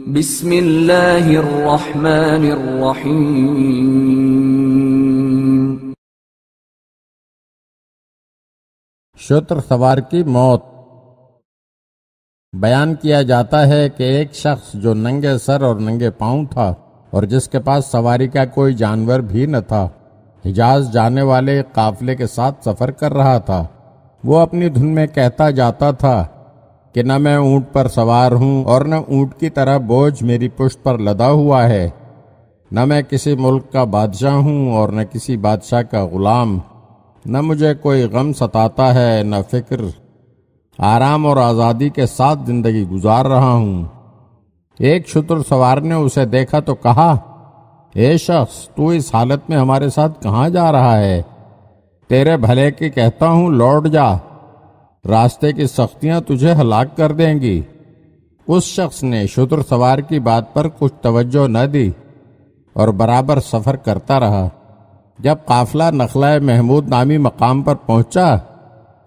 शुत्र सवार की मौत बयान किया जाता है कि एक शख्स जो नंगे सर और नंगे पांव था और जिसके पास सवारी का कोई जानवर भी न था हिजाज जाने वाले काफिले के साथ सफर कर रहा था वो अपनी धुन में कहता जाता था कि न मैं ऊंट पर सवार हूँ और न ऊंट की तरह बोझ मेरी पुष्ट पर लदा हुआ है न मैं किसी मुल्क का बादशाह हूँ और न किसी बादशाह का गुलाम न मुझे कोई गम सताता है न फिक्र आराम और आज़ादी के साथ ज़िंदगी गुजार रहा हूँ एक शत्रु सवार ने उसे देखा तो कहा हे शख्स तू इस हालत में हमारे साथ कहाँ जा रहा है तेरे भले की कहता हूँ लौट जा रास्ते की सख्तियां तुझे हलाक कर देंगी उस शख्स ने शुद्र सवार की बात पर कुछ तवज्जो न दी और बराबर सफ़र करता रहा जब काफिला नखला महमूद नामी मकाम पर पहुंचा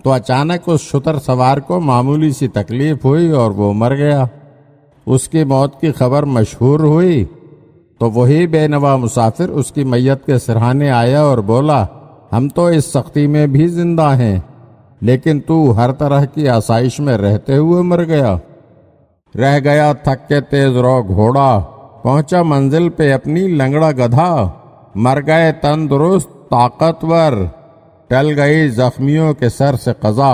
तो अचानक उस शुतर सवार को मामूली सी तकलीफ हुई और वो मर गया उसकी मौत की खबर मशहूर हुई तो वही बेनवा मुसाफिर उसकी मैयत के सिरहाने आया और बोला हम तो इस सख्ती में भी जिंदा हैं लेकिन तू हर तरह की आसाइश में रहते हुए मर गया रह गया थक के तेज रो घोड़ा पहुंचा मंजिल पे अपनी लंगड़ा गधा मर गए तंदुरुस्त ताकतवर टल गई जख्मियों के सर से कजा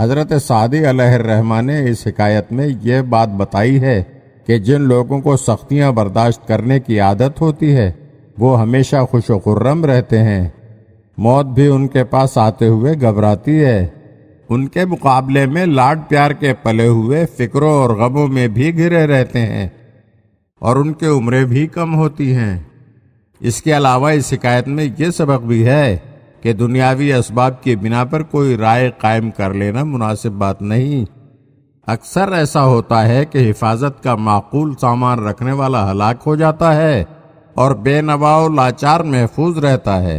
हजरत सादी अलहरहमा ने इस शिकायत में यह बात बताई है कि जिन लोगों को सख्तियां बर्दाश्त करने की आदत होती है वो हमेशा खुश रहते हैं मौत भी उनके पास आते हुए घबराती है उनके मुकाबले में लाड प्यार के पले हुए फिक्रों और गमों में भी घिरे रहते हैं और उनके उम्रें भी कम होती हैं इसके अलावा इस शिकायत में यह सबक भी है कि दुनियावी इसबाब की बिना पर कोई राय कायम कर लेना मुनासिब बात नहीं अक्सर ऐसा होता है कि हिफाजत का माकूल सामान रखने वाला हलाक हो जाता है और बेनवाव लाचार महफूज रहता है